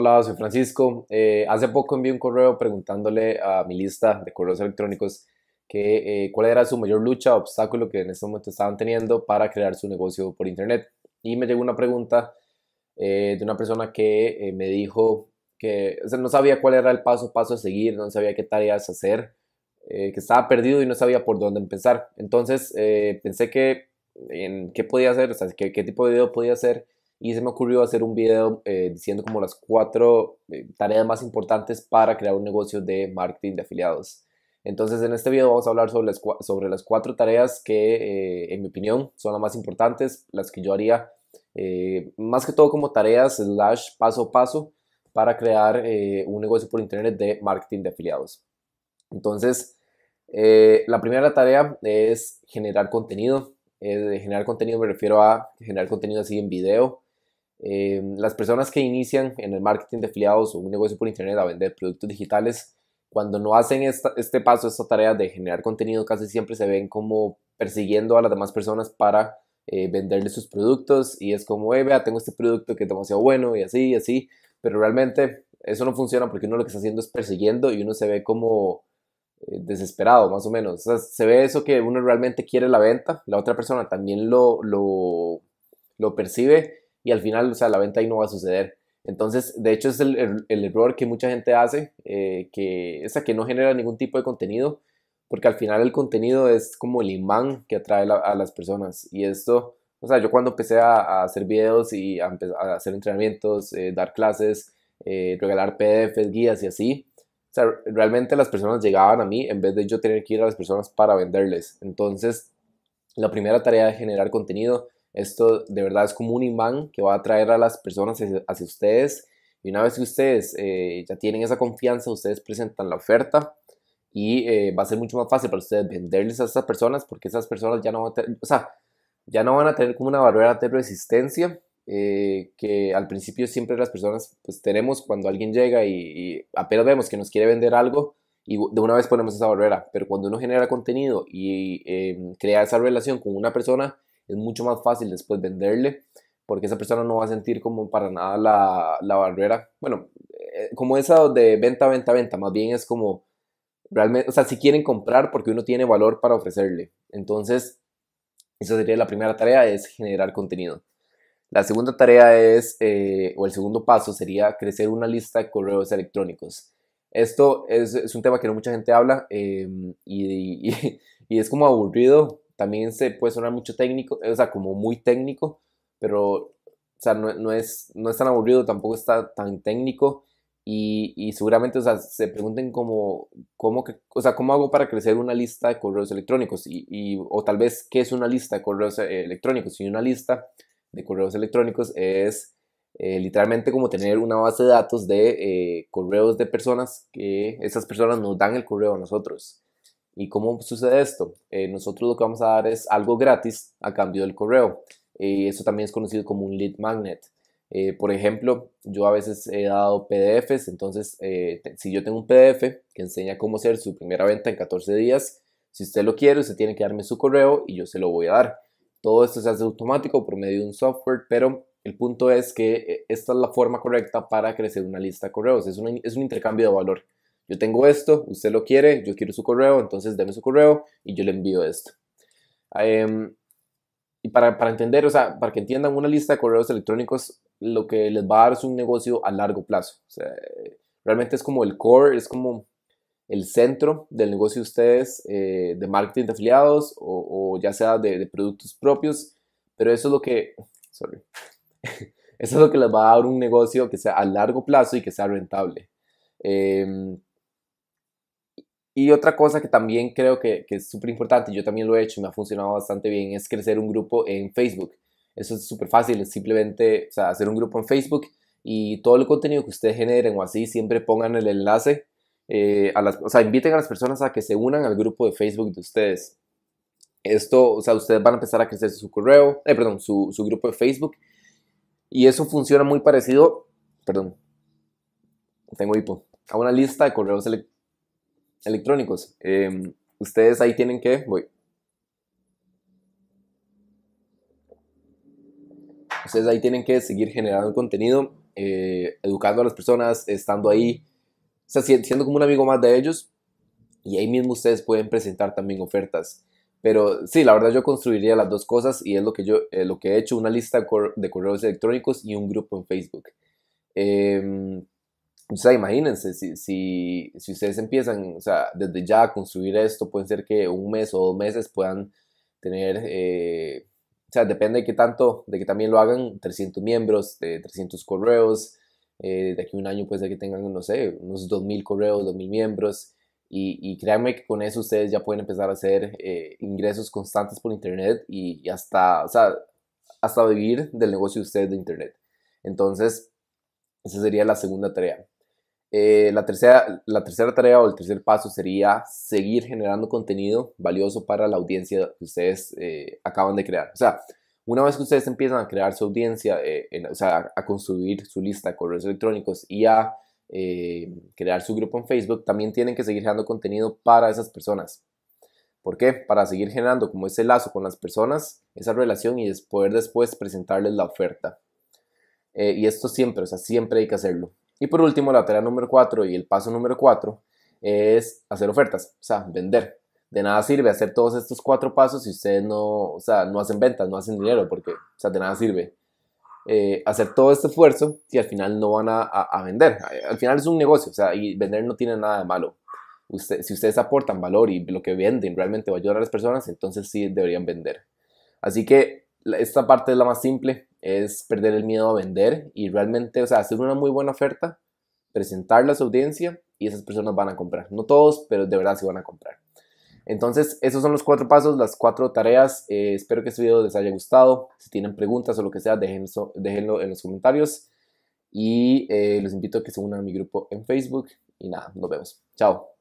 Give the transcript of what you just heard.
Hola, soy Francisco. Eh, hace poco envié un correo preguntándole a mi lista de correos electrónicos que, eh, cuál era su mayor lucha o obstáculo que en este momento estaban teniendo para crear su negocio por Internet. Y me llegó una pregunta eh, de una persona que me dijo que no sabía cuál era el paso a paso a seguir, no sabía qué tareas hacer, que estaba perdido y no sabía por dónde empezar. Entonces pensé que en qué podía hacer, o sea, qué tipo de video podía hacer y se me ocurrió hacer un video eh, diciendo como las cuatro eh, tareas más importantes para crear un negocio de marketing de afiliados. Entonces en este video vamos a hablar sobre las, sobre las cuatro tareas que eh, en mi opinión son las más importantes, las que yo haría más que todo como tareas slash paso a paso para crear un negocio por internet de marketing de afiliados. Entonces la primera tarea es generar contenido. de generar contenido me refiero a generar contenido así en video, eh, las personas que inician en el marketing de afiliados o un negocio por internet a vender productos digitales, cuando no hacen este paso, esta tarea de generar contenido, casi siempre se ven como persiguiendo a las demás personas para venderle eh, venderles sus productos y es como, eh, vea, tengo este producto que es demasiado bueno y así y así, pero realmente eso no funciona porque uno lo que está haciendo es persiguiendo y uno se ve como desesperado, más o menos. O se ve eso que uno realmente quiere la venta, la otra persona también lo, lo, lo percibe y al final, o sea, la venta ahí no va a suceder. Entonces, de hecho, es el, error que mucha gente hace, eh, que esa que no genera ningún tipo de contenido, porque al final el contenido es como el imán que atrae a las personas. Y esto, o sea, yo cuando empecé a, hacer videos y a, hacer entrenamientos, eh, dar clases, eh, regalar PDFs, guías y así, o sea, realmente las personas llegaban a mí en vez de yo tener que ir a las personas para venderles. Entonces, la primera tarea es generar contenido esto de verdad es como un imán que va a atraer a las personas hacia, ustedes. Y una vez que ustedes eh, ya tienen esa confianza, ustedes presentan la oferta y eh, va a ser mucho más fácil para ustedes venderles a esas personas porque esas personas ya no van a tener, ya no van a tener como una barrera de resistencia eh, que al principio siempre las personas pues tenemos cuando alguien llega y, apenas vemos que nos quiere vender algo y de una vez ponemos esa barrera, pero cuando uno genera contenido y crea esa relación con una persona, es mucho más fácil después venderle porque esa persona no va a sentir como para nada la, la barrera, bueno, eh, como esa de venta, venta, venta, más bien es como realmente, o sea, si quieren comprar porque uno tiene valor para ofrecerle. Entonces, esa sería la primera tarea, es generar contenido. La segunda tarea es, eh, o el segundo paso sería crecer una lista de correos electrónicos. Esto es, es un tema que no mucha gente habla em, y, y, es como aburrido también se puede sonar mucho técnico, eh, o sea, como muy técnico, pero, o sea, no, es, no es tan aburrido, tampoco está tan técnico. Y, seguramente, o sea, se pregunten cómo, cómo, cómo hago para crecer una lista de correos electrónicos y, o tal vez qué es una lista de correos eh, electrónicos. Y una lista de correos electrónicos es eh, literalmente como tener una base de datos de correos de personas que esas personas nos dan el correo a nosotros. ¿Y cómo sucede esto? Eh, nosotros lo que vamos a dar es algo gratis a cambio del correo. Eh, eso también es conocido como un lead magnet. Eh, por ejemplo, yo a veces he dado PDFs, entonces eh, si yo tengo un PDF que enseña cómo hacer su primera venta en 14 días, si usted lo quiere, usted tiene que darme su correo y yo se lo voy a dar. Todo esto se hace automático por medio de un software, pero el punto es que esta es la forma correcta para crecer una lista de correos. Es un, es un intercambio de valor yo tengo esto, usted lo quiere, yo quiero su correo, entonces déme su correo y yo le envío esto. Em, y para, entender, o sea, para que entiendan una lista de correos electrónicos, lo que les va a dar es un negocio a largo plazo. O sea, realmente es como el core, es como el centro del negocio de ustedes eh, de marketing de afiliados o, ya sea de, productos propios, pero eso es lo que, sorry, eso es lo que les va a dar un negocio que sea a largo plazo y que sea rentable. Em, y otra cosa que también creo que, que es súper importante, yo también lo he hecho y me ha funcionado bastante bien, es crecer un grupo en Facebook. Eso es súper fácil, es simplemente hacer un grupo en Facebook y todo el contenido que ustedes generen o así, siempre pongan el enlace, eh, a las, o sea, inviten a las personas a que se unan al grupo de Facebook de ustedes. Esto, o sea, ustedes van a empezar a crecer su correo, eh, perdón, su, su grupo de Facebook. Y eso funciona muy parecido, perdón, tengo hipo, a una lista de correos electrónicos electrónicos. Em, ustedes ahí tienen que, voy. Ustedes ahí tienen que seguir generando contenido, eh, educando a las personas, estando ahí, o siendo como un amigo más de ellos. Y ahí mismo ustedes pueden presentar también ofertas. Pero sí, la verdad yo construiría las dos cosas y es lo que yo eh, lo que he hecho, una lista de correos electrónicos y un grupo en Facebook. Em, o sea, imagínense, si, ustedes empiezan, o sea, desde ya a construir esto, puede ser que un mes o dos meses puedan tener, eh, o sea, depende de qué tanto, de que también lo hagan 300 miembros, de eh, 300 correos, eh, de aquí a un año puede ser que tengan, no sé, unos 2.000 correos, 2.000 miembros, y, créanme que con eso ustedes ya pueden empezar a hacer ingresos constantes por Internet y, hasta, o sea, hasta vivir del negocio de ustedes de Internet. Entonces, esa sería la segunda tarea. Eh, la, tercera, la tercera tarea o el tercer paso sería seguir generando contenido valioso para la audiencia que ustedes eh, acaban de crear. O sea, una vez que ustedes empiezan a crear su audiencia, eh, o sea, a construir su lista de correos electrónicos y a crear su grupo en Facebook, también tienen que seguir generando contenido para esas personas. ¿Por qué? Para seguir generando como ese lazo con las personas, esa relación y poder después presentarles la oferta. y esto siempre, o sea, siempre hay que hacerlo y por último, la tarea número 4 y el paso número 4 es hacer ofertas, o sea, vender. De nada sirve hacer todos estos cuatro pasos si ustedes no, o no hacen ventas, no hacen dinero, porque, o sea, de nada sirve eh, hacer todo este esfuerzo y al final no van a, vender. Al final es un negocio, o sea, y vender no tiene nada de malo. Usted, si ustedes aportan valor y lo que venden realmente va a ayudar a las personas, entonces sí deberían vender. Así que esta parte es la más simple, es perder el miedo a vender y realmente, o sea, hacer una muy buena oferta, presentarla a su audiencia y esas personas van a comprar. No todos, pero de verdad se van a comprar. Entonces, esos son los cuatro pasos, las cuatro tareas. Eh, espero que este video les haya gustado. Si tienen preguntas o lo que sea, déjenlo, en los comentarios. Y eh, los invito a que se unan a mi grupo en Facebook. Y nada, nos vemos. Chao.